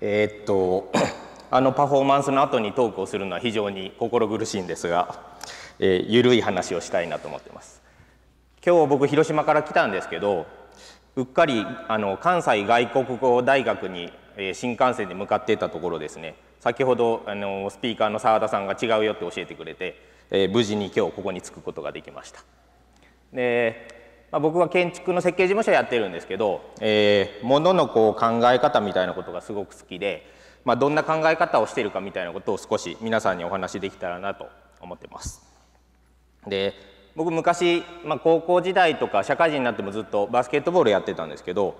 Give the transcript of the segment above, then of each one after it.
えー、っと あのパフォーマンスの後にトークをするのは非常に心苦しいんですが、えー、緩い話をしたいなと思ってます今日僕広島から来たんですけどうっかりあの関西外国語大学に、え新幹線で向かっていたところですね先ほどあのスピーカーの澤田さんが違うよって教えてくれて、えー、無事に今日ここに着くことができましたでまあ、僕は建築の設計事務所やってるんですけど、えー、もののこう考え方みたいなことがすごく好きで、まあ、どんな考え方をしてるかみたいなことを少し皆さんにお話できたらなと思ってます。で僕昔、まあ、高校時代とか社会人になってもずっとバスケットボールやってたんですけど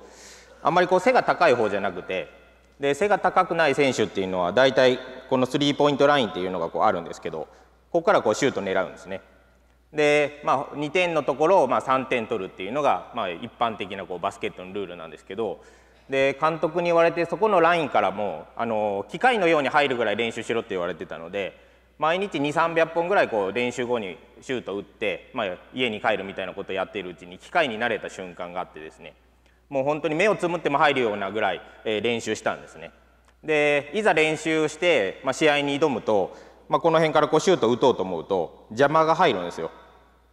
あんまりこう背が高い方じゃなくてで背が高くない選手っていうのは大体このスリーポイントラインっていうのがこうあるんですけどここからこうシュート狙うんですね。で、まあ、2点のところをまあ3点取るっていうのが、まあ、一般的なこうバスケットのルールなんですけどで監督に言われてそこのラインからもあの機械のように入るぐらい練習しろって言われてたので毎日2300本ぐらいこう練習後にシュート打って、まあ、家に帰るみたいなことをやっているうちに機械に慣れた瞬間があってですねもう本当に目をつむっても入るようなぐらい、え練習したんですね。でいざ練習して、まあ、試合に挑むとまあ、この辺からこうシュート打とうと思うと邪魔が入るんですよ。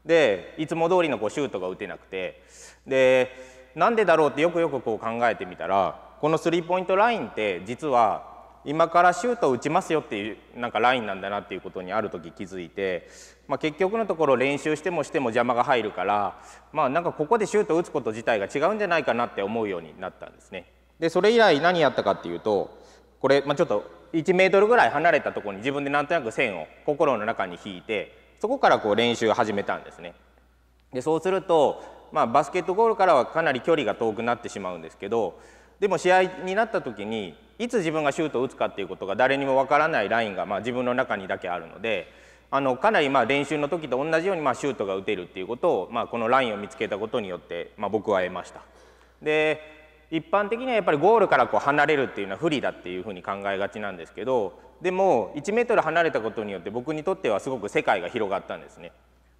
でいつも通りのこうシュートが打てなくてでなんでだろうってよくよくこう考えてみたらこのスリーポイントラインって実は今からシュートを打ちますよっていうなんかラインなんだなっていうことにある時気づいて、まあ、結局のところ練習してもしても邪魔が入るから、まあ、なんかここでシュートを打つこと自体が違うんじゃないかなって思うようになったんですね。でそれ以来何やったかっていうとこれ、まあ、ちょっと1メートルぐらい離れたところに自分でなんとなく線を心の中に引いてそこからこう練習を始めたんですね。でそうすると、まあ、バスケットゴールからはかなり距離が遠くなってしまうんですけどでも試合になった時にいつ自分がシュートを打つかっていうことが誰にもわからないラインが、まあ、自分の中にだけあるのであのかなりまあ練習の時と同じようにまあシュートが打てるっていうことを、まあ、このラインを見つけたことによって、まあ、僕は得ました。で一般的にはやっぱりゴールからこう離れるっていうのは不利だっていうふうに考えがちなんですけどでも1 m 離れたことによって僕にとってはすごく世界が広がったんですね。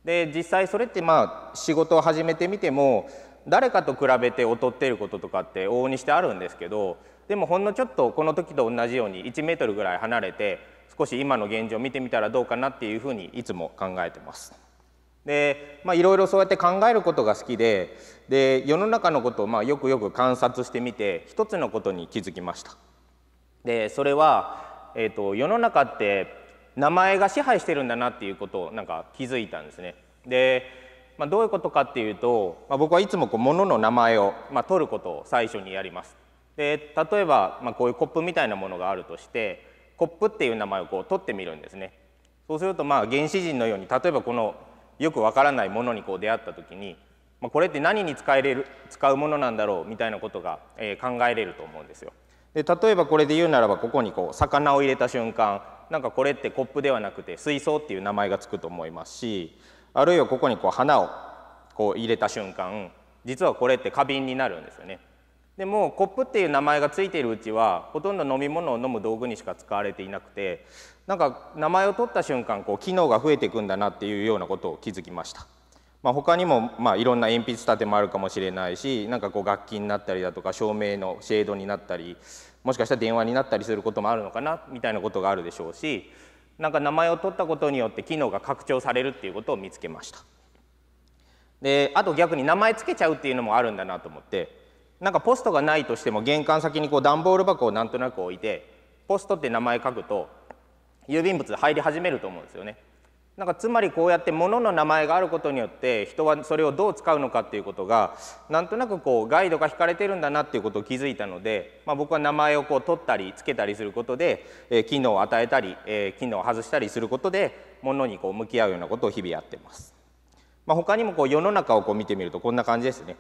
で実際それってまあ仕事を始めてみても誰かと比べて劣っていることとかって往々にしてあるんですけどでもほんのちょっとこの時と同じように1 m ぐらい離れて少し今の現状を見てみたらどうかなっていうふうにいつも考えてます。でまあ、いろいろそうやって考えることが好きでで世の中のことをまあよくよく観察してみて一つのことに気づきました。でそれは、えーと、と世の中って名前が支配してるんだなっていうことをなんか気づいたんですね。で、まあ、どういうことかっていうと、まあ、僕はいつもこう物の名前を、まあ、取ることを最初にやります。で例えば、まあ、こういうコップみたいなものがあるとしてコップっていう名前をこう取ってみるんですね。そうするとまあ原始人のように例えばこのよくわからないものにこう出会った時に、まあ、これって何に使えれる使うものなんだろうみたいなことが、えー、考えれると思うんですよ。で例えばこれで言うならばここにこう魚を入れた瞬間なんかこれってコップではなくて水槽っていう名前がつくと思いますしあるいはここにこう花をこう入れた瞬間実はこれって花瓶になるんですよね。でもコップっていう名前がついているうちはほとんど飲み物を飲む道具にしか使われていなくてなんか名前を取った瞬間こう機能が増えていくんだなっていうようなことを気づきました。まあ、他にも、まあ、いろんな鉛筆立てもあるかもしれないしなんかこう楽器になったりだとか照明のシェードになったりもしかしたら電話になったりすることもあるのかなみたいなことがあるでしょうしなんか名前を取ったことによって機能が拡張されるっていうことを見つけました。であと逆に名前つけちゃうっていうのもあるんだなと思ってなんかポストがないとしても玄関先にこう段ボール箱をなんとなく置いてポストって名前書くと郵便物入り始めると思うんですよね。なんかつまりこうやって物の名前があることによって人はそれをどう使うのかっていうことがなんとなくこうガイドが引かれてるんだなっていうことを気づいたので、まあ、僕は名前をこう取ったりつけたりすることで、えー、機能を与えたり、えー、機能を外したりすることで物にこう向き合うようなことを日々やってます。まあ、他にもこう世の中をこう見てみるとこんな感じですね。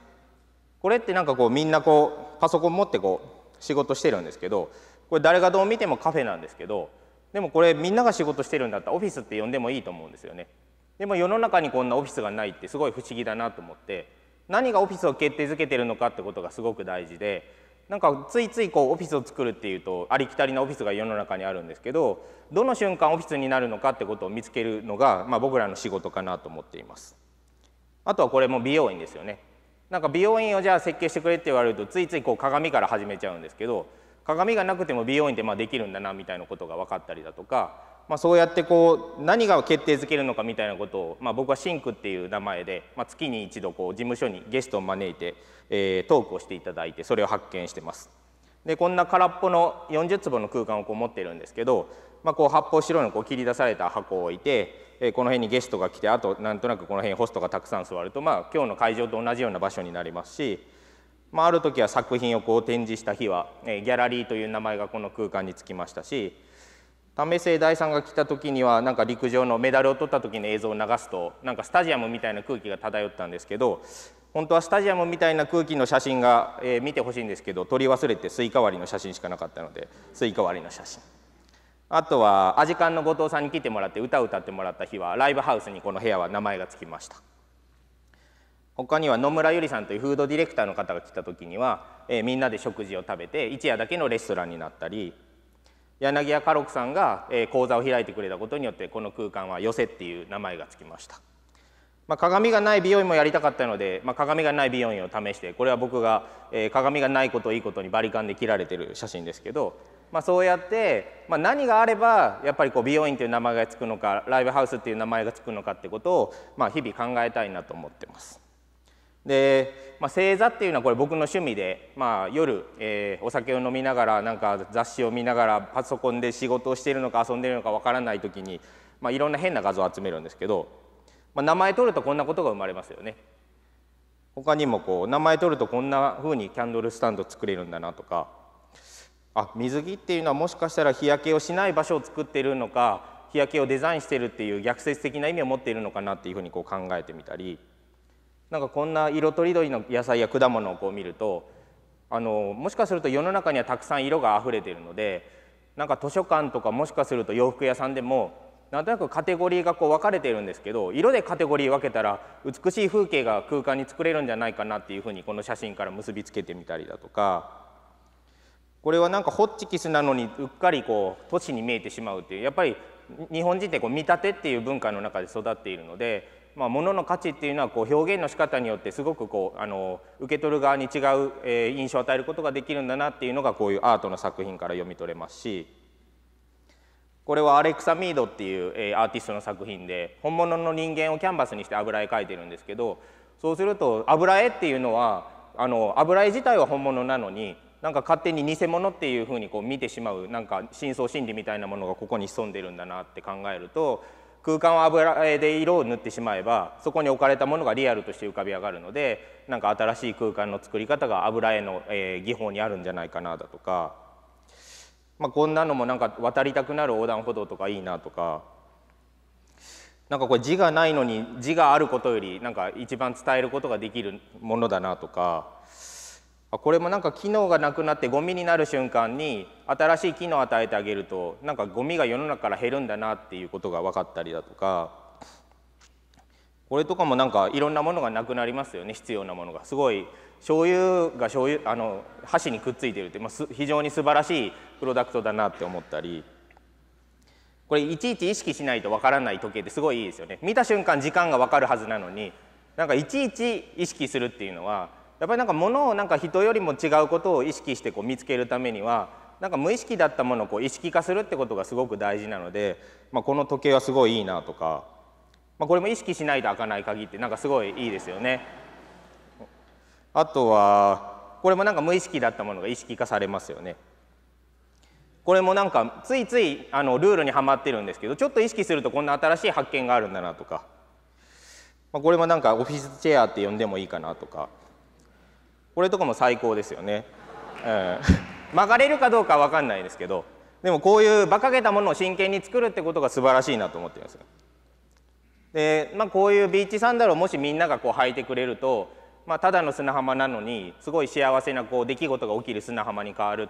これってなんかこうみんなこうパソコン持ってこう仕事してるんですけどこれ誰がどう見てもカフェなんですけどでもこれみんなが仕事してるんだったらオフィスって呼んでもいいと思うんですよねでも世の中にこんなオフィスがないってすごい不思議だなと思って何がオフィスを決定づけてるのかってことがすごく大事でなんかついついこうオフィスを作るっていうとありきたりなオフィスが世の中にあるんですけどどの瞬間オフィスになるのかってことを見つけるのが、まあ、僕らの仕事かなと思っていますあとはこれも美容院ですよねなんか美容院をじゃあ設計してくれって言われるとついついこう鏡から始めちゃうんですけど鏡がなくても美容院ってまあできるんだなみたいなことが分かったりだとか、まあ、そうやってこう何が決定づけるのかみたいなことを、まあ、僕はシンクっていう名前で、まあ、月に一度こう事務所にゲストを招いて、えー、トークをしていただいてそれを発見してます。でこんな空っぽの40坪の空間をこう持ってるんですけど、まあ、こう発泡白いのこう切り出された箱を置いて、えー、この辺にゲストが来てあとなんとなくこの辺ホストがたくさん座ると、まあ、今日の会場と同じような場所になりますし。まあ、ある時は作品をこう展示した日は、えギャラリーという名前がこの空間につきましたし為末大さんが来た時にはなんか陸上のメダルを取った時の映像を流すとなんかスタジアムみたいな空気が漂ったんですけど本当はスタジアムみたいな空気の写真が、え見てほしいんですけど撮り忘れてスイカ割りの写真しかなかったのでスイカ割りの写真あとはアジカンの後藤さんに来てもらって歌を歌ってもらった日はライブハウスにこの部屋は名前が付きました。他には野村ゆりさんというフードディレクターの方が来た時には、えー、みんなで食事を食べて一夜だけのレストランになったり柳家家六さんが、えー、講座を開いてくれたことによってこの空間は寄せっていう名前がつきました、まあ、鏡がない美容院もやりたかったので、まあ、鏡がない美容院を試してこれは僕が、えー、鏡がないことをいいことにバリカンで切られてる写真ですけど、まあ、そうやって、まあ、何があればやっぱりこう美容院という名前がつくのかライブハウスっていう名前がつくのかってことを、まあ、日々考えたいなと思ってますで、まあ、正座っていうのはこれ僕の趣味で、まあ、夜、えー、お酒を飲みながらなんか雑誌を見ながらパソコンで仕事をしているのか遊んでいるのかわからない時に、まあ、いろんな変な画像を集めるんですけど、まあ、名前取るとこんなことが生まれますよね。他にもこう名前取るとこんなふうにキャンドルスタンド作れるんだなとかあ水着っていうのはもしかしたら日焼けをしない場所を作っているのか日焼けをデザインしてるっていう逆説的な意味を持っているのかなっていうふうにこう考えてみたり。なんかこんな色とりどりの野菜や果物をこう見るとあのもしかすると世の中にはたくさん色があふれてるのでなんか図書館とかもしかすると洋服屋さんでもなんとなくカテゴリーがこう分かれてるんですけど色でカテゴリー分けたら美しい風景が空間に作れるんじゃないかなっていうふうにこの写真から結びつけてみたりだとかこれはなんかホッチキスなのにうっかりこう都市に見えてしまうっていうやっぱり日本人ってこう見立てっていう文化の中で育っているのでまあ、物の価値っていうのはこう表現の仕方によってすごくこうあの受け取る側に違う、えー、印象を与えることができるんだなっていうのがこういうアートの作品から読み取れますしこれはアレクサ・ミードっていう、えー、アーティストの作品で本物の人間をキャンバスにして油絵描いてるんですけどそうすると油絵っていうのはあの油絵自体は本物なのになんか勝手に偽物っていうふうにこう見てしまうなんか深層心理みたいなものがここに潜んでるんだなって考えると空間を油絵で色を塗ってしまえばそこに置かれたものがリアルとして浮かび上がるのでなんか新しい空間の作り方が油絵の、え技法にあるんじゃないかなだとか、まあ、こんなのもなんか渡りたくなる横断歩道とかいいなとかなんかこれ字がないのに字があることよりなんか一番伝えることができるものだなとか。これもなんか機能がなくなってゴミになる瞬間に新しい機能を与えてあげるとなんかゴミが世の中から減るんだなっていうことが分かったりだとかこれとかもなんかいろんなものがなくなりますよね必要なものがすごい醤油が醤油あの箸にくっついてるって、まあ、非常に素晴らしいプロダクトだなって思ったりこれいちいち意識しないと分からない時計ってすごいいいですよね見た瞬間時間が分かるはずなのになんかいちいち意識するっていうのはやっぱりなんかものをなんか人よりも違うことを意識してこう見つけるためにはなんか無意識だったものをこう意識化するってことがすごく大事なので、まあ、この時計はすごいいいなとか、まあ、これも意識しないと開かない鍵ってなんかすごいいいですよね。あとはこれもなんか無意識だったものが意識化されますよね。これもなんかついついあのルールにはまってるんですけどちょっと意識するとこんな新しい発見があるんだなとか、まあ、これもなんかオフィスチェアって呼んでもいいかなとか。これとかも最高ですよね、うん、曲がれるかどうか分かんないですけどでもこういう馬鹿げたものを真剣に作るってことが素晴らしいなと思ってますで、まあ、こういうビーチサンダルをもしみんながこう履いてくれると、まあ、ただの砂浜なのにすごい幸せなこう出来事が起きる砂浜に変わる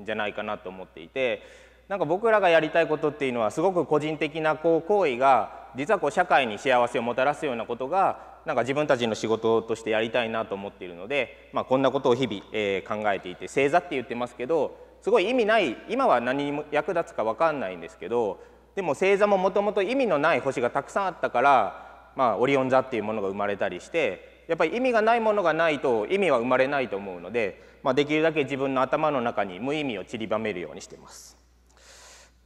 んじゃないかなと思っていてなんか僕らがやりたいことっていうのはすごく個人的なこう行為が実はこう社会に幸せをもたらすようなことがなんか自分たちの仕事としてやりたいなと思っているので、まあ、こんなことを日々、えー、考えていて正座って言ってますけどすごい意味ない今は何にも役立つか分かんないんですけどでも星座ももともと意味のない星がたくさんあったから、まあ、オリオン座っていうものが生まれたりしてやっぱり意味がないものがないと意味は生まれないと思うので、まあ、できるだけ自分の頭の中に無意味を散りばめるようにしてます。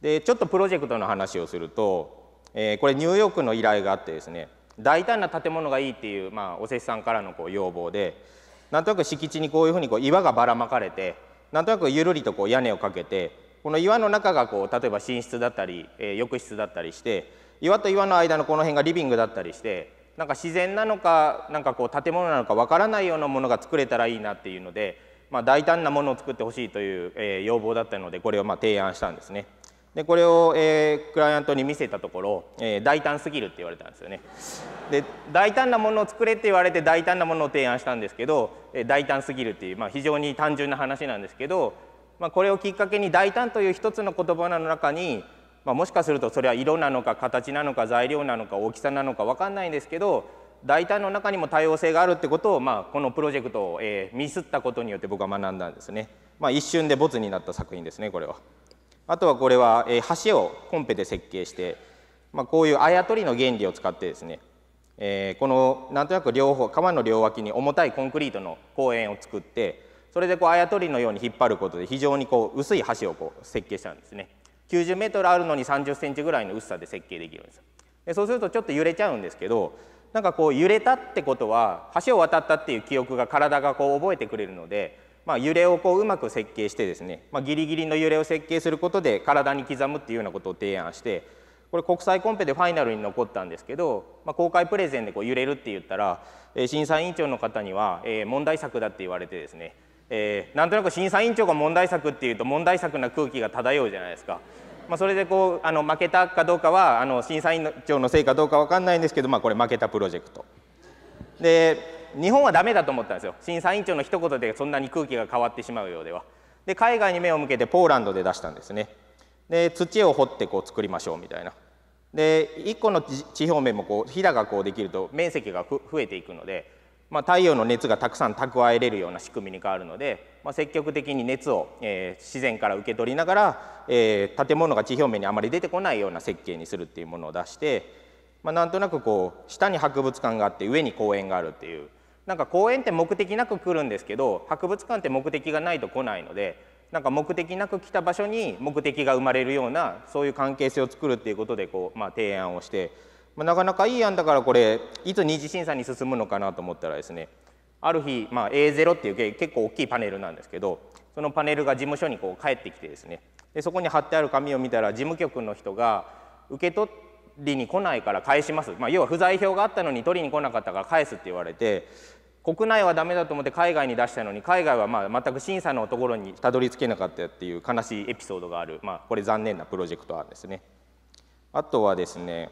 でちょっとプロジェクトの話をすると、えー、これニューヨークの依頼があってですね大胆な建物がいいっていう、まあ、お施主さんからのこう要望でなんとなく敷地にこういうふうにこう岩がばらまかれてなんとなくゆるりとこう屋根をかけてこの岩の中がこう例えば寝室だったり、えー、浴室だったりして岩と岩の間のこの辺がリビングだったりしてなんか自然なのかなんかこう建物なのかわからないようなものが作れたらいいなっていうので、まあ、大胆なものを作ってほしいという、えー、要望だったのでこれをま提案したんですね。でこれを、えー、クライアントに見せたところ、えー、大胆すぎるって言われたんですよねで大胆なものを作れって言われて大胆なものを提案したんですけど、えー、大胆すぎるっていう、まあ、非常に単純な話なんですけど、まあ、これをきっかけに大胆という一つの言葉の中に、まあ、もしかするとそれは色なのか形なのか材料なのか大きさなのか分かんないんですけど大胆の中にも多様性があるってことを、まあ、このプロジェクトを、えー、ミスったことによって僕は学んだんですね、まあ、一瞬でボツになった作品ですねこれは。あとはこれは、え橋をコンペで設計して、まあ、こういうあやとりの原理を使ってですね、えー、このなんとなく両方川の両脇に重たいコンクリートの公園を作ってそれでこうあやとりのように引っ張ることで非常にこう薄い橋をこう設計したんですね90メートルあるのに30センチぐらいの薄さで設計できるんですでそうするとちょっと揺れちゃうんですけどなんかこう揺れたってことは橋を渡ったっていう記憶が体がこう覚えてくれるのでまあ、揺れをこううまく設計してですね、まあ、ギリギリの揺れを設計することで体に刻むっていうようなことを提案してこれ国際コンペでファイナルに残ったんですけど、まあ、公開プレゼンでこう揺れるって言ったら、えー、審査委員長の方には、えー、問題作だって言われてですね、えー、なんとなく審査委員長が問題作っていうと問題作な空気が漂うじゃないですか。まあ、それでこうあの負けたかどうかはあの審査委員長のせいかどうか分かんないんですけど、まあ、これ負けたプロジェクトで日本はダメだと思ったんですよ審査委員長の一言でそんなに空気が変わってしまうようではで海外に目を向けてポーランドで出したんですねで土を掘ってこう作りましょうみたいなで1個の地表面もこうひだがこうできると面積が増えていくので、まあ、太陽の熱がたくさん蓄えれるような仕組みに変わるので、まあ、積極的に熱を、えー、自然から受け取りながら、えー、建物が地表面にあまり出てこないような設計にするっていうものを出して、まあ、なんとなくこう下に博物館があって上に公園があるっていうなんか公園って目的なく来るんですけど博物館って目的がないと来ないのでなんか目的なく来た場所に目的が生まれるようなそういう関係性を作るっていうことでこう、まあ、提案をして、まあ、なかなかいい案だからこれいつ二次審査に進むのかなと思ったらですねある日、まあ、A0 っていう結構大きいパネルなんですけどそのパネルが事務所にこう帰ってきてですねでそこに貼ってある紙を見たら事務局の人が受け取りに来ないから返します、まあ、要は不在票があったのに取りに来なかったから返すって言われて国内はダメだと思って海外に出したのに海外はまあ全く審査のところにたどり着けなかったっていう悲しいエピソードがある、まあ、これ残念なプロジェクト案ですね。あとはですね、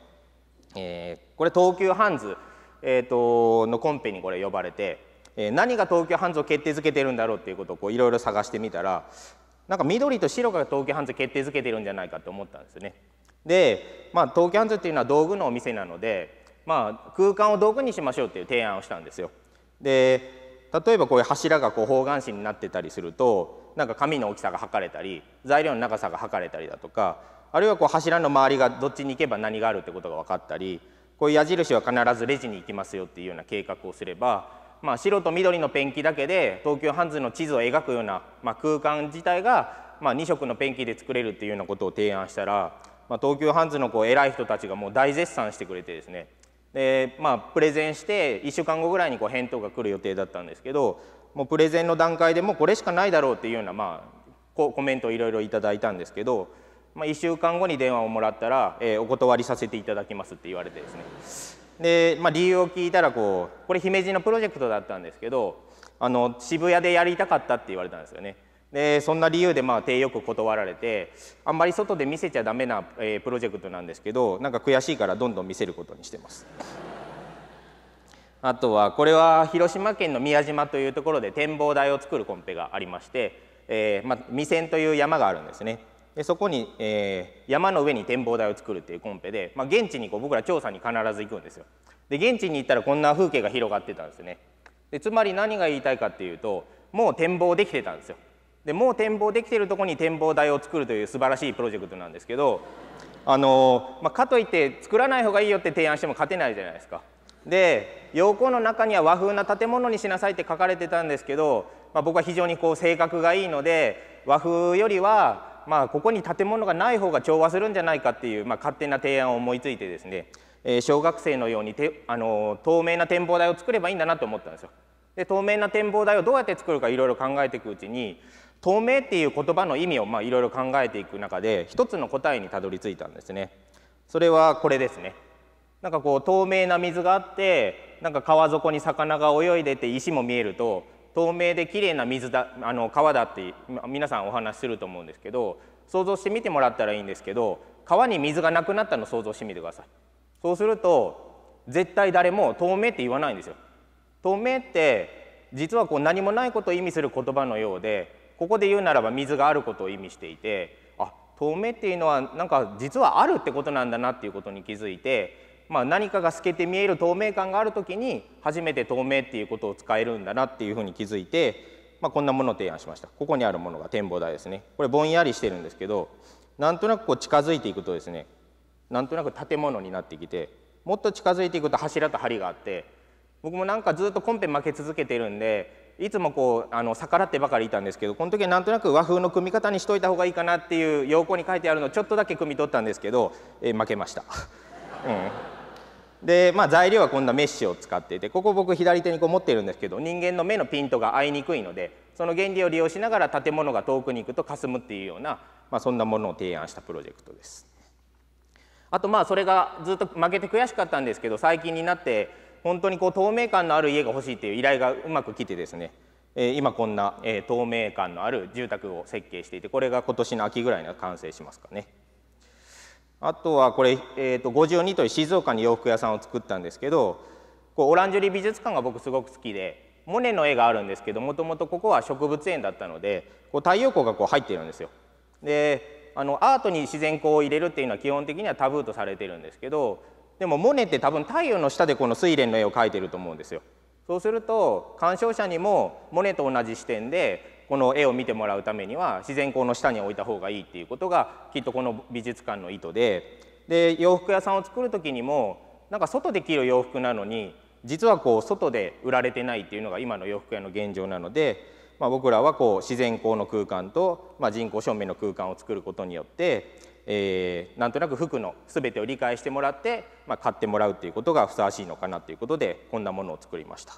えー、これ東急ハンズ、えーと、のコンペにこれ呼ばれて、えー、何が東急ハンズを決定づけてるんだろうっていうことをいろいろ探してみたらなんか緑と白が東急ハンズ決定づけてるんじゃないかと思ったんですね。で、まあ、東急ハンズっていうのは道具のお店なので、まあ、空間を道具にしましょうっていう提案をしたんですよ。で例えばこういう柱がこう方眼紙になってたりするとなんか紙の大きさが測れたり材料の長さが測れたりだとかあるいはこう柱の周りがどっちに行けば何があるってことが分かったりこういう矢印は必ずレジに行きますよっていうような計画をすれば、まあ、白と緑のペンキだけで東急ハンズの地図を描くような、まあ、空間自体が、まあ、2色のペンキで作れるっていうようなことを提案したら、まあ、東急ハンズのこう偉い人たちがもう大絶賛してくれてですねで、まあ、プレゼンして1週間後ぐらいにこう返答が来る予定だったんですけどもうプレゼンの段階でもうこれしかないだろうっていうような、まあ、コメントをいろいろいただいたんですけど、まあ、1週間後に電話をもらったら、えー、お断りさせていただきますって言われてですねで、まあ、理由を聞いたらこうこれ姫路のプロジェクトだったんですけどあの渋谷でやりたかったって言われたんですよね。でそんな理由でまあ手よく断られてあんまり外で見せちゃダメな、えプロジェクトなんですけどなんか悔しいからどんどん見せることにしてます。あとはこれは広島県の宮島というところで展望台を作るコンペがありまして、えーまあ、未線という山があるんですねでそこに、えー、山の上に展望台を作るっていうコンペで、まあ、現地にこう僕ら調査に必ず行くんですよで現地に行ったらこんな風景が広がってたんですねでつまり何が言いたいかっていうともう展望できてたんですよでもう展望できているとこに展望台を作るという素晴らしいプロジェクトなんですけどあの、まあ、かといって作らない方がいいよって提案しても勝てないじゃないですか。で要項の中には和風な建物にしなさいって書かれてたんですけど、まあ、僕は非常にこう性格がいいので和風よりは、まあ、ここに建物がない方が調和するんじゃないかっていう、まあ、勝手な提案を思いついてですね、えー、小学生のようにてあの透明な展望台を作ればいいんだなと思ったんですよ。で透明な展望台をどうやって作るかいろいろ考えていくうちに透明っていう言葉の意味をまあいろいろ考えていく中で一つの答えにたどり着いたんですね。それはこれですね。なんかこう透明な水があってなんか川底に魚が泳いでて石も見えると透明で綺麗な水だあの川だって皆さんお話しすると思うんですけど想像してみてもらったらいいんですけど川に水がなくなったの想像してみてください。そうすると絶対誰も透明って言わないんですよ。透明って実はこう何もないことを意味する言葉のようでここで言うならば水があることを意味していてあ透明っていうのはなんか実はあるってことなんだなっていうことに気づいて、まあ、何かが透けて見える透明感がある時に初めて透明っていうことを使えるんだなっていうふうに気づいて、まあ、こんなものを提案しましたここにあるものが展望台ですねこれぼんやりしてるんですけどなんとなくこう近づいていくとですねなんとなく建物になってきてもっと近づいていくと柱と梁があって僕もなんかずっとコンペ負け続けてるんでいつもこうあの逆らってばかりいたんですけどこの時はなんとなく和風の組み方にしといた方がいいかなっていう要項に書いてあるのをちょっとだけ汲み取ったんですけど、えー、負けました。うん、で、まあ、材料は今度はメッシュを使っていてここ僕左手にこう持ってるんですけど人間の目のピントが合いにくいのでその原理を利用しながら建物が遠くに行くとかすむっていうような、まあ、そんなものを提案したプロジェクトです。あとまあそれがずっと負けて悔しかったんですけど最近になって本当にこう透明感のある家が欲しいっていう依頼がうまく来てですね、えー、今こんな、えー、透明感のある住宅を設計していてこれが今年の秋ぐらいには完成しますかね。あとはこれ、えーと、52という静岡に洋服屋さんを作ったんですけどこうオランジュリー美術館が僕すごく好きでモネの絵があるんですけどもともとここは植物園だったのでこう太陽光がこう入ってるんですよ。であのアートに自然光を入れるっていうのは基本的にはタブーとされてるんですけどでもモネって多分太陽の下でこの睡蓮の絵を描いてると思うんですよ。そうすると鑑賞者にもモネと同じ視点でこの絵を見てもらうためには自然光の下に置いた方がいいっていうことがきっとこの美術館の意図でで洋服屋さんを作る時にもなんか外で着る洋服なのに実はこう外で売られてないっていうのが今の洋服屋の現状なので、まあ、僕らはこう自然光の空間と、まあ、人工照明の空間を作ることによってえー、なんとなく服の全てを理解してもらって、まあ、買ってもらうということがふさわしいのかなということでこんなものを作りました。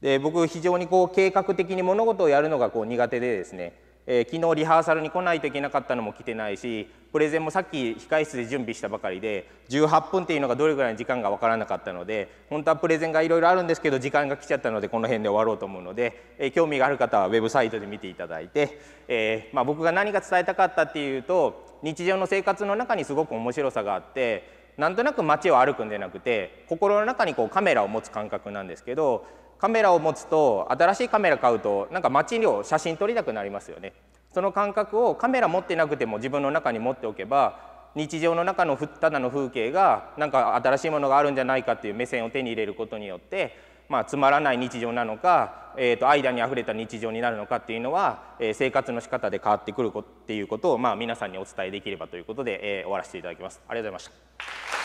で僕非常にこう計画的に物事をやるのがこう苦手でですねえー、昨日リハーサルに来ないといけなかったのも来てないしプレゼンもさっき控室で準備したばかりで18分っていうのがどれぐらいの時間が分からなかったので本当はプレゼンがいろいろあるんですけど時間が来ちゃったのでこの辺で終わろうと思うので、えー、興味がある方はウェブサイトで見ていただいて、えー、まあ、僕が何が伝えたかったっていうと日常の生活の中にすごく面白さがあってなんとなく街を歩くんじゃなくて心の中にこうカメラを持つ感覚なんですけどカメラを持つと新しいカメラ買うとなんか街を写真撮りたくなりますよねその感覚をカメラ持ってなくても自分の中に持っておけば日常の中のただの風景がなんか新しいものがあるんじゃないかっていう目線を手に入れることによって、まあ、つまらない日常なのか、えー、と間にあふれた日常になるのかっていうのは、えー、生活の仕方で変わってくるっていうことを、まあ、皆さんにお伝えできればということで、えー、終わらせていただきます。ありがとうございました